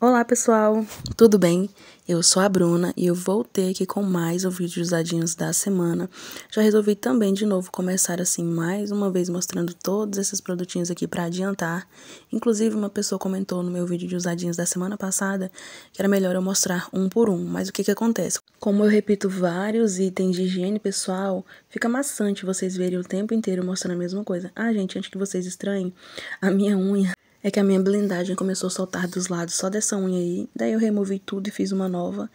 Olá pessoal, tudo bem? Eu sou a Bruna e eu voltei aqui com mais um vídeo dos dadinhos da semana. Já resolvi também de novo começar assim mais uma vez mostrando todos esses produtinhos aqui para adiantar. Inclusive uma pessoa comentou no meu vídeo de usadinhos da semana passada que era melhor eu mostrar um por um, mas o que que acontece? Como eu repito vários itens de higiene pessoal, fica maçante vocês verem o tempo inteiro mostrando a mesma coisa. Ah gente, antes que vocês estranhem, a minha unha é que a minha blindagem começou a soltar dos lados só dessa unha aí. Daí eu removi tudo e fiz uma nova.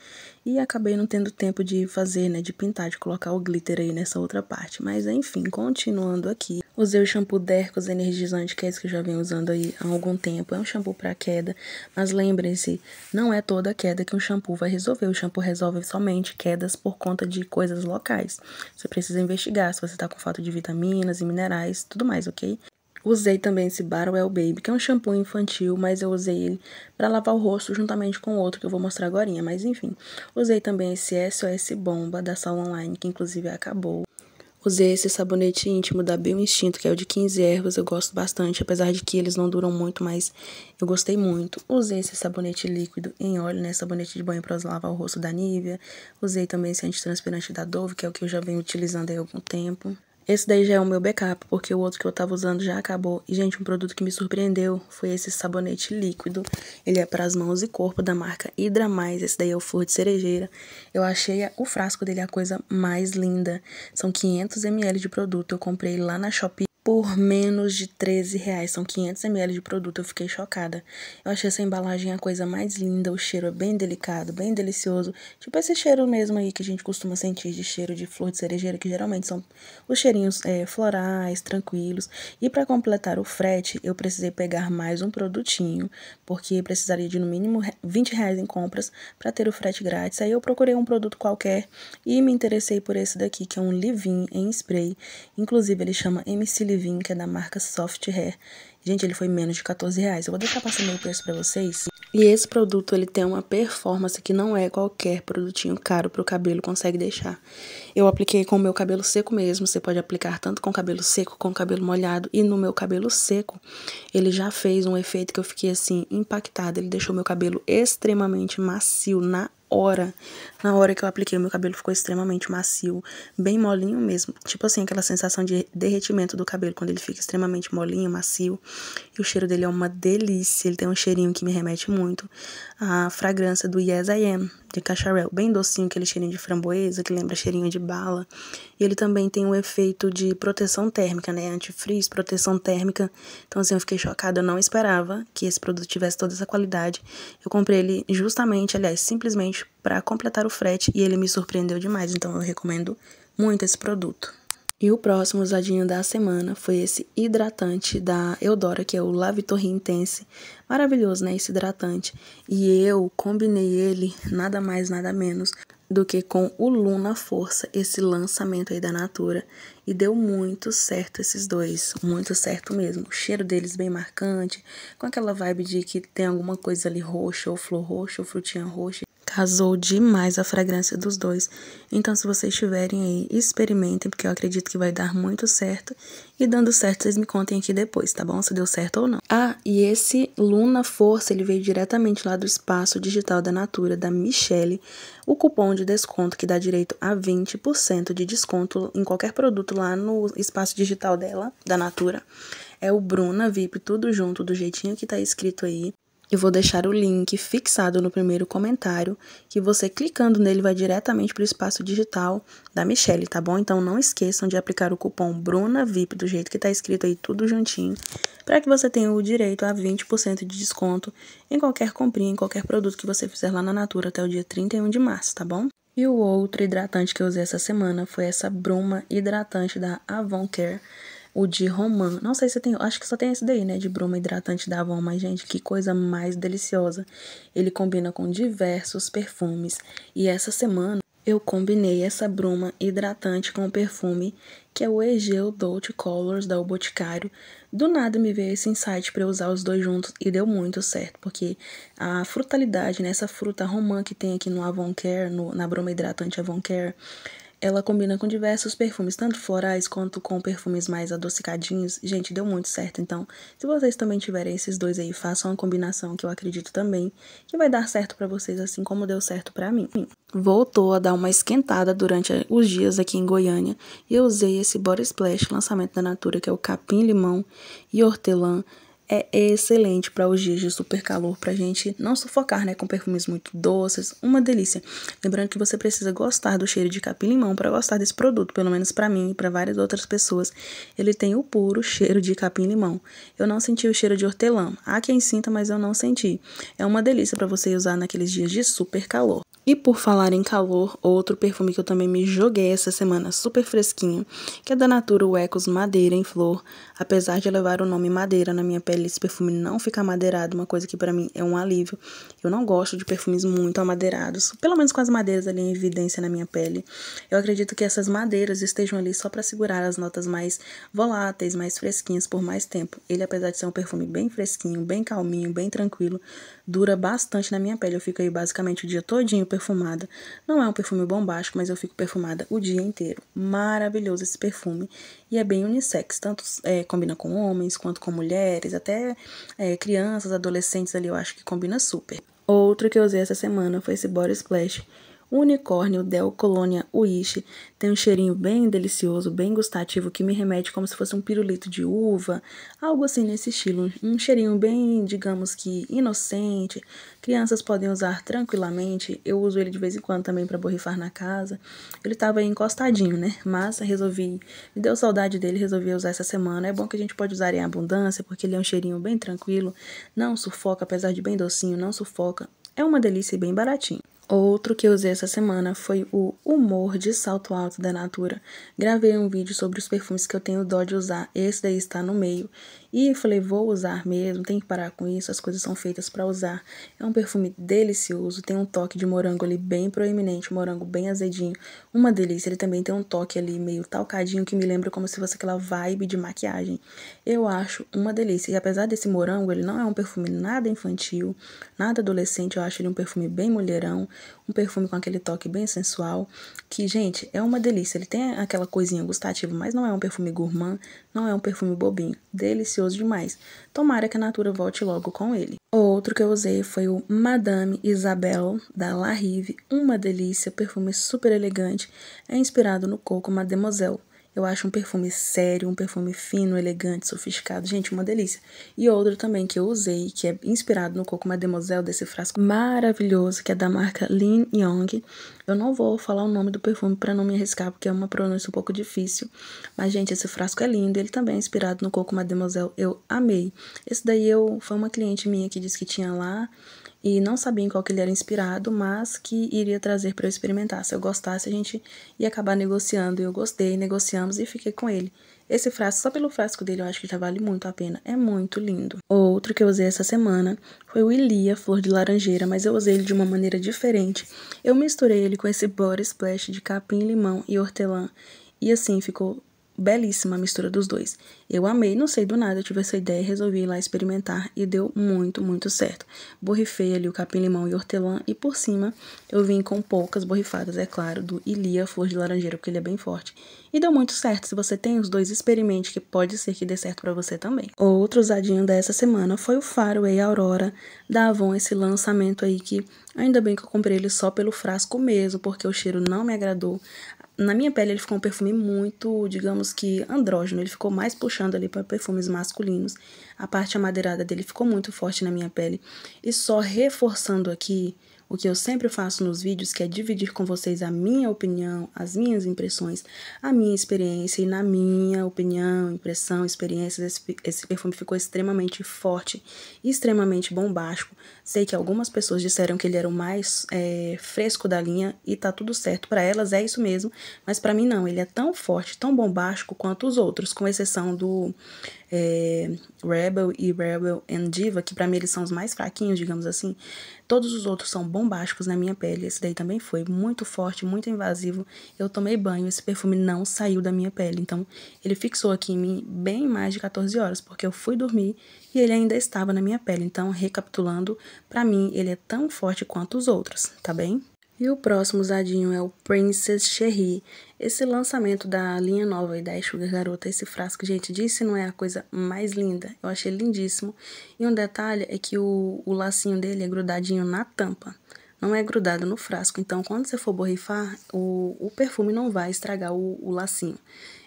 E acabei não tendo tempo de fazer, né? De pintar, de colocar o glitter aí nessa outra parte. Mas enfim, continuando aqui. Usei o shampoo Dercos Energizante, que é esse que eu já venho usando aí há algum tempo. É um shampoo para queda, mas lembrem-se, não é toda queda que um shampoo vai resolver. O shampoo resolve somente quedas por conta de coisas locais. Você precisa investigar se você tá com falta de vitaminas e minerais, tudo mais, ok? Usei também esse Barwell Baby, que é um shampoo infantil, mas eu usei ele para lavar o rosto juntamente com outro que eu vou mostrar agora, mas enfim. Usei também esse SOS Bomba da Sal Online, que inclusive acabou. Usei esse sabonete íntimo da Bio Instinto, que é o de 15 ervas, eu gosto bastante, apesar de que eles não duram muito, mas eu gostei muito. Usei esse sabonete líquido em óleo, né, sabonete de banho para lavar o rosto da Nivea. Usei também esse antitranspirante da Dove, que é o que eu já venho utilizando há algum tempo. Esse daí já é o meu backup, porque o outro que eu tava usando já acabou. E, gente, um produto que me surpreendeu foi esse sabonete líquido. Ele é para as mãos e corpo da marca mais Esse daí é o Flor de Cerejeira. Eu achei o frasco dele a coisa mais linda. São 500ml de produto. Eu comprei lá na Shopee por menos de 13 reais. São 500 ml de produto, eu fiquei chocada. Eu achei essa embalagem a coisa mais linda, o cheiro é bem delicado, bem delicioso. Tipo esse cheiro mesmo aí que a gente costuma sentir de cheiro de flor de cerejeira, que geralmente são os cheirinhos é, florais, tranquilos. E para completar o frete, eu precisei pegar mais um produtinho, porque precisaria de no mínimo 20 reais em compras para ter o frete grátis. Aí eu procurei um produto qualquer e me interessei por esse daqui, que é um Livin em spray. Inclusive ele chama MC Livin, que é da marca Soft Hair. Gente, ele foi menos de 14 reais. Eu vou deixar passando o preço para vocês. E esse produto, ele tem uma performance que não é qualquer produtinho caro pro cabelo consegue deixar. Eu apliquei com o meu cabelo seco mesmo. Você pode aplicar tanto com cabelo seco, com cabelo molhado. E no meu cabelo seco, ele já fez um efeito que eu fiquei, assim, impactada. Ele deixou meu cabelo extremamente macio na hora. Na hora que eu apliquei, meu cabelo ficou extremamente macio, bem molinho mesmo. Tipo assim, aquela sensação de derretimento do cabelo, quando ele fica extremamente molinho, macio. E o cheiro dele é uma delícia, ele tem um cheirinho que me remete muito à fragrância do Yes I Am, de cacharel, bem docinho, aquele cheirinho de framboesa, que lembra cheirinho de bala. E ele também tem um efeito de proteção térmica, né? Antifreeze, proteção térmica. Então, assim, eu fiquei chocada, eu não esperava que esse produto tivesse toda essa qualidade. Eu comprei ele justamente, aliás, simplesmente para completar o frete e ele me surpreendeu demais, então eu recomendo muito esse produto. E o próximo usadinho da semana foi esse hidratante da Eudora, que é o Lavitorri Intense. Maravilhoso, né? Esse hidratante. E eu combinei ele, nada mais, nada menos, do que com o Luna Força, esse lançamento aí da Natura. E deu muito certo esses dois, muito certo mesmo. O cheiro deles bem marcante, com aquela vibe de que tem alguma coisa ali roxa, ou flor roxa, ou frutinha roxa. Casou demais a fragrância dos dois. Então, se vocês estiverem aí, experimentem, porque eu acredito que vai dar muito certo. E dando certo, vocês me contem aqui depois, tá bom? Se deu certo ou não. Ah, e esse Luna Força, ele veio diretamente lá do espaço digital da Natura, da Michelle. O cupom de desconto que dá direito a 20% de desconto em qualquer produto lá no espaço digital dela, da Natura é o Bruna VIP, tudo junto, do jeitinho que tá escrito aí. Eu vou deixar o link fixado no primeiro comentário, que você clicando nele vai diretamente para o espaço digital da Michelle, tá bom? Então não esqueçam de aplicar o cupom BRUNAVIP do jeito que está escrito aí tudo juntinho, para que você tenha o direito a 20% de desconto em qualquer comprinha, em qualquer produto que você fizer lá na Natura até o dia 31 de março, tá bom? E o outro hidratante que eu usei essa semana foi essa bruma hidratante da Avon Care o de romã. Não sei se tem, acho que só tem esse daí, né? De bruma hidratante da Avon, mas gente, que coisa mais deliciosa. Ele combina com diversos perfumes. E essa semana eu combinei essa bruma hidratante com o perfume, que é o Egeu Dolce Colors da O Boticário. Do nada me veio esse insight para eu usar os dois juntos e deu muito certo, porque a frutalidade, né, essa fruta romã que tem aqui no Avon Care, no, na bruma hidratante Avon Care, ela combina com diversos perfumes, tanto florais quanto com perfumes mais adocicadinhos. Gente, deu muito certo, então, se vocês também tiverem esses dois aí, façam uma combinação que eu acredito também que vai dar certo para vocês, assim como deu certo para mim. Voltou a dar uma esquentada durante os dias aqui em Goiânia e eu usei esse Body Splash lançamento da Natura, que é o capim-limão e hortelã é excelente para os dias de super calor, para a gente não sufocar, né, com perfumes muito doces, uma delícia. Lembrando que você precisa gostar do cheiro de capim-limão para gostar desse produto, pelo menos para mim e para várias outras pessoas, ele tem o puro cheiro de capim-limão. Eu não senti o cheiro de hortelã. Há quem sinta, mas eu não senti. É uma delícia para você usar naqueles dias de super calor. E por falar em calor, outro perfume que eu também me joguei essa semana, super fresquinho, que é da Natura Ecos Madeira em Flor. Apesar de levar o nome madeira na minha pele, esse perfume não fica madeirado uma coisa que para mim é um alívio. Eu não gosto de perfumes muito amadeirados, pelo menos com as madeiras ali em evidência na minha pele. Eu acredito que essas madeiras estejam ali só para segurar as notas mais voláteis, mais fresquinhas por mais tempo. Ele, apesar de ser um perfume bem fresquinho, bem calminho, bem tranquilo, dura bastante na minha pele. Eu fico aí basicamente o dia todinho perfumada. Não é um perfume bombástico, mas eu fico perfumada o dia inteiro. Maravilhoso esse perfume. E é bem unissex, tanto é, combina com homens quanto com mulheres, até é, crianças, adolescentes ali, eu acho que combina super. Outro que eu usei essa semana foi esse Body Splash unicórnio Del Colônia Uishi tem um cheirinho bem delicioso, bem gustativo, que me remete como se fosse um pirulito de uva, algo assim nesse estilo. Um cheirinho bem, digamos que, inocente. Crianças podem usar tranquilamente. Eu uso ele de vez em quando também para borrifar na casa. Ele estava encostadinho, né? Mas resolvi, me deu saudade dele, resolvi usar essa semana. É bom que a gente pode usar em abundância, porque ele é um cheirinho bem tranquilo, não sufoca, apesar de bem docinho, não sufoca. É uma delícia e bem baratinho. Outro que usei essa semana foi o Humor de Salto Alto da Natura. Gravei um vídeo sobre os perfumes que eu tenho dó de usar. Esse daí está no meio. E eu falei, vou usar mesmo, tem que parar com isso, as coisas são feitas para usar. É um perfume delicioso, tem um toque de morango ali bem proeminente, morango bem azedinho, uma delícia. Ele também tem um toque ali meio talcadinho que me lembra como se fosse aquela vibe de maquiagem. Eu acho uma delícia. E apesar desse morango, ele não é um perfume nada infantil, nada adolescente, eu acho ele um perfume bem mulherão, um perfume com aquele toque bem sensual, que, gente, é uma delícia. Ele tem aquela coisinha gustativa, mas não é um perfume gourmand, não é um perfume bobinho, delicioso demais. Tomara que a Natura volte logo com ele. Outro que eu usei foi o Madame Isabelle da La Rive, uma delícia, perfume super elegante, é inspirado no coco Mademoiselle. Eu acho um perfume sério, um perfume fino, elegante, sofisticado. Gente, uma delícia. E outro também que eu usei, que é inspirado no Coco Mademoiselle, desse frasco maravilhoso, que é da marca Lin Yong. Eu não vou falar o nome do perfume para não me arriscar, porque é uma pronúncia um pouco difícil. Mas, gente, esse frasco é lindo. Ele também é inspirado no Coco Mademoiselle. Eu amei. Esse daí eu foi uma cliente minha que disse que tinha lá e não sabia em qual que ele era inspirado, mas que iria trazer para eu experimentar. Se eu gostasse, a gente ia acabar negociando. E eu gostei, negociamos e fiquei com ele. Esse frasco, só pelo frasco dele, eu acho que já vale muito a pena. É muito lindo. Outro que eu usei essa semana foi o Ilia Flor de Laranjeira, mas eu usei ele de uma maneira diferente. Eu misturei ele com esse Body Splash de capim, limão e hortelã. E assim, ficou belíssima mistura dos dois. Eu amei, não sei do nada, eu tive essa ideia e resolvi ir lá experimentar e deu muito, muito certo. Borrifei ali o capim-limão e hortelã e por cima eu vim com poucas borrifadas, é claro, do Ilia Flor de Laranjeira, porque ele é bem forte. E deu muito certo, se você tem os dois, experimente, que pode ser que dê certo para você também. Outro usadinho dessa semana foi o Faraway Aurora da Avon, esse lançamento aí que ainda bem que eu comprei ele só pelo frasco mesmo, porque o cheiro não me agradou na minha pele ele ficou um perfume muito, digamos que andrógeno, ele ficou mais puxando ali para perfumes masculinos. A parte amadeirada dele ficou muito forte na minha pele. E só reforçando aqui o que eu sempre faço nos vídeos que é dividir com vocês a minha opinião, as minhas impressões, a minha experiência e na minha opinião, impressão, experiências, esse, esse perfume ficou extremamente forte, extremamente bombástico. Sei que algumas pessoas disseram que ele era o mais é, fresco da linha e tá tudo certo para elas, é isso mesmo, mas para mim não, ele é tão forte, tão bombástico quanto os outros, com exceção do é, Rebel e Rebel and Diva, que para mim eles são os mais fraquinhos, digamos assim. Todos os outros são bombásticos na minha pele. Esse daí também foi muito forte, muito invasivo. Eu tomei banho, esse perfume não saiu da minha pele. Então, ele fixou aqui em mim bem mais de 14 horas, porque eu fui dormir e ele ainda estava na minha pele. Então, recapitulando, para mim ele é tão forte quanto os outros, tá bem? E o próximo usadinho é o Princess Cherry. Esse lançamento da linha nova e da Sugar Garota, esse frasco, gente, disse não é a coisa mais linda. Eu achei lindíssimo. E um detalhe é que o, o lacinho dele é grudadinho na tampa. Não é grudado no frasco, então quando você for borrifar, o, o perfume não vai estragar o, o lacinho.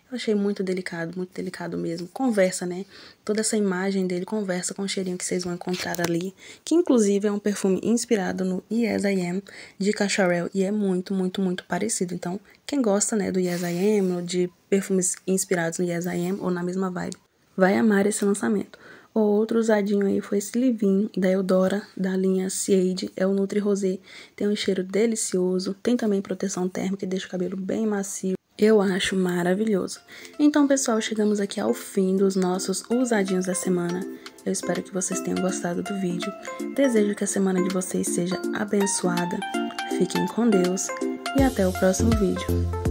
Eu achei muito delicado, muito delicado mesmo. Conversa, né? Toda essa imagem dele conversa com o cheirinho que vocês vão encontrar ali, que inclusive é um perfume inspirado no Yes I Am de Cacharel e é muito, muito, muito parecido. Então, quem gosta, né, do Yes I Am, ou de perfumes inspirados no Yes I Am ou na mesma vibe, vai amar esse lançamento. O outro usadinho aí foi esse livinho da Eudora, da linha Siade, é o Nutri Rosé. Tem um cheiro delicioso, tem também proteção térmica e deixa o cabelo bem macio. Eu acho maravilhoso. Então, pessoal, chegamos aqui ao fim dos nossos usadinhos da semana. Eu espero que vocês tenham gostado do vídeo. Desejo que a semana de vocês seja abençoada. Fiquem com Deus e até o próximo vídeo.